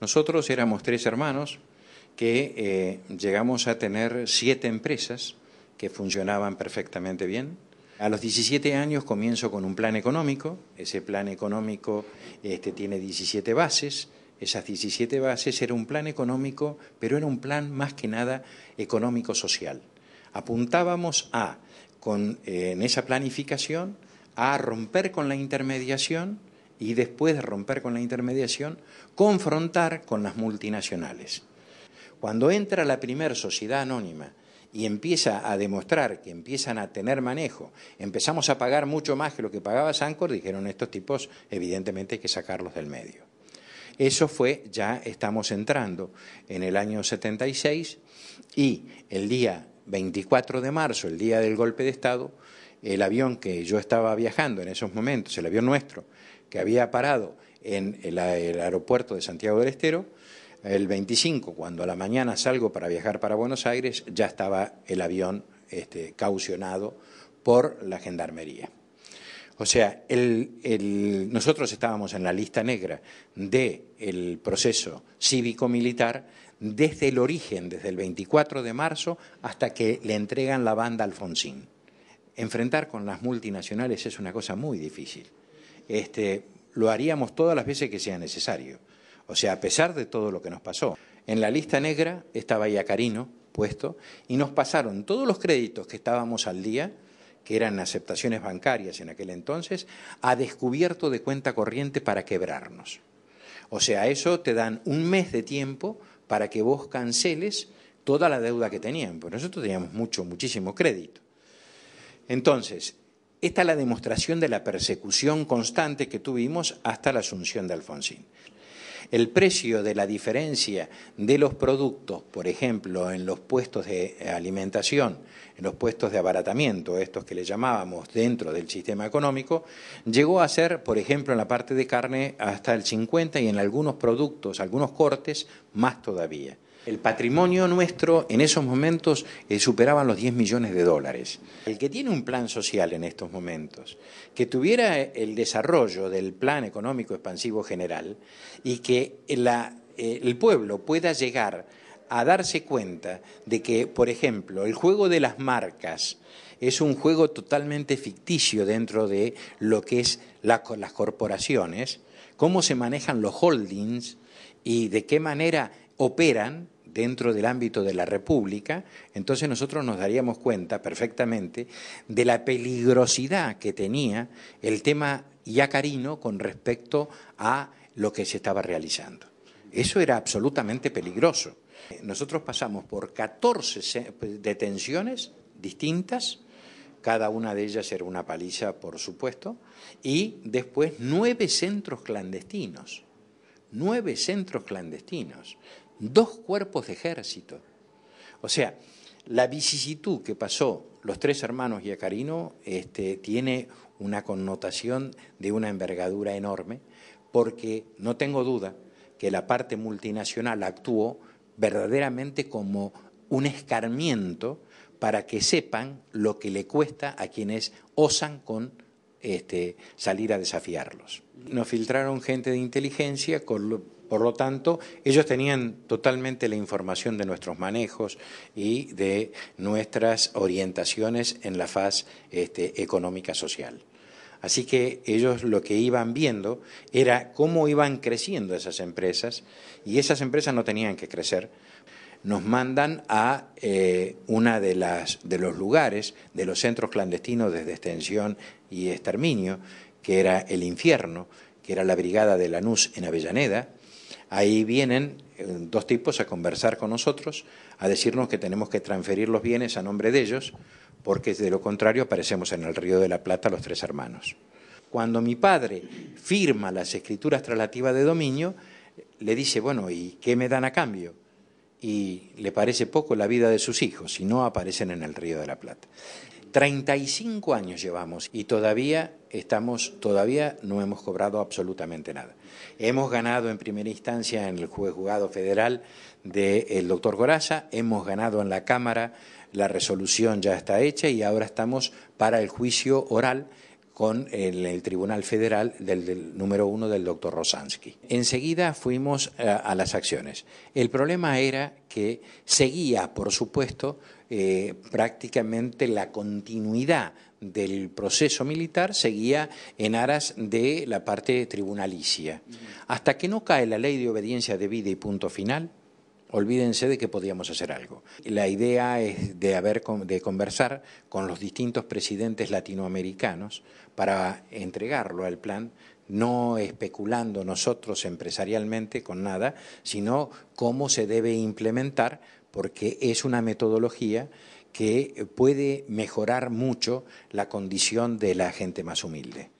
Nosotros éramos tres hermanos que eh, llegamos a tener siete empresas que funcionaban perfectamente bien. A los 17 años comienzo con un plan económico. Ese plan económico este, tiene 17 bases. Esas 17 bases era un plan económico, pero era un plan más que nada económico-social. Apuntábamos a, con, eh, en esa planificación, a romper con la intermediación y después de romper con la intermediación, confrontar con las multinacionales. Cuando entra la primera sociedad anónima y empieza a demostrar que empiezan a tener manejo, empezamos a pagar mucho más que lo que pagaba Sancor, dijeron estos tipos, evidentemente hay que sacarlos del medio. Eso fue, ya estamos entrando en el año 76 y el día 24 de marzo, el día del golpe de Estado, el avión que yo estaba viajando en esos momentos, el avión nuestro, que había parado en el, aeropuerto de Santiago del Estero, el 25, cuando a la mañana salgo para viajar para Buenos Aires, ya estaba el avión este, caucionado por la gendarmería. O sea, nosotros estábamos en la lista negra del proceso cívico-militar desde el origen, desde el 24 de marzo hasta que le entregan la banda Alfonsín. Enfrentar con las multinacionales es una cosa muy difícil este, lo haríamos todas las veces que sea necesario. O sea, a pesar de todo lo que nos pasó. En la lista negra estaba Iacarino puesto y nos pasaron todos los créditos que estábamos al día, que eran aceptaciones bancarias en aquel entonces, a descubierto de cuenta corriente para quebrarnos. O sea, eso te dan un mes de tiempo para que vos canceles toda la deuda que tenían, porque nosotros teníamos mucho, muchísimo crédito. Entonces, esta es la demostración de la persecución constante que tuvimos hasta la asunción de Alfonsín. El precio de la diferencia de los productos, por ejemplo, en los puestos de alimentación, en los puestos de abaratamiento, estos que le llamábamos dentro del sistema económico, llegó a ser, por ejemplo, en la parte de carne hasta el 50 y en algunos productos, algunos cortes, más todavía. El patrimonio nuestro en esos momentos eh, superaba superaban los 10 millones de dólares. El que tiene un plan social en estos momentos, que tuviera eh, el desarrollo del plan económico expansivo general y que eh, el pueblo pueda llegar a darse cuenta de que, por ejemplo, el juego de las marcas es un juego totalmente ficticio dentro de lo que es las corporaciones, cómo se manejan los holdings y de qué manera operan dentro del ámbito de la República, entonces nosotros nos daríamos cuenta perfectamente de la peligrosidad que tenía el tema yacarino con respecto a lo que se estaba realizando. Eso era absolutamente peligroso. Nosotros pasamos por 14 pues, detenciones distintas, cada una de ellas era una paliza, por supuesto, y después nueve centros clandestinos, nueve centros clandestinos, dos cuerpos de ejército. O sea, la vicisitud que pasó los tres hermanos a este, tiene una connotación de una envergadura enorme, porque no tengo duda que la parte multinacional actuó verdaderamente como un escarmiento para que sepan lo que le cuesta a quienes osan con este, salir a desafiarlos. Nos filtraron gente de inteligencia con por lo tanto, ellos tenían totalmente la información de nuestros manejos y de nuestras orientaciones en la faz este, económica social. Así que ellos lo que iban viendo era cómo iban creciendo esas empresas y esas empresas no tenían que crecer. Nos mandan a eh, uno de, de los lugares, de los centros clandestinos de extensión y exterminio, que era el infierno, que era la brigada de Lanús en Avellaneda, Ahí vienen eh, dos tipos a conversar con nosotros, a decirnos que tenemos que transferir los bienes a nombre de ellos, porque de lo contrario aparecemos en el Río de la Plata los tres hermanos. Cuando mi padre firma las escrituras traslativas de dominio, le dice, bueno, ¿y qué me dan a cambio? Y le parece poco la vida de sus hijos, si no aparecen en el Río de la Plata. 35 años llevamos y todavía estamos, todavía no hemos cobrado absolutamente nada. Hemos ganado en primera instancia en el juez juzgado federal del doctor Goraza, hemos ganado en la Cámara, la resolución ya está hecha y ahora estamos para el juicio oral con el, Tribunal Federal del, número uno del doctor Rosansky. Enseguida fuimos eh, a, las acciones. El problema era que seguía, por supuesto, eh, prácticamente la continuidad del proceso militar seguía en aras de la parte tribunalicia. Hasta que no cae la ley de obediencia debida y punto final, olvídense de que podíamos hacer algo. La idea es de, haber, de conversar con los distintos presidentes latinoamericanos para entregarlo al plan, no especulando nosotros empresarialmente con nada, sino cómo se debe implementar, porque es una metodología que puede mejorar mucho la condición de la gente más humilde.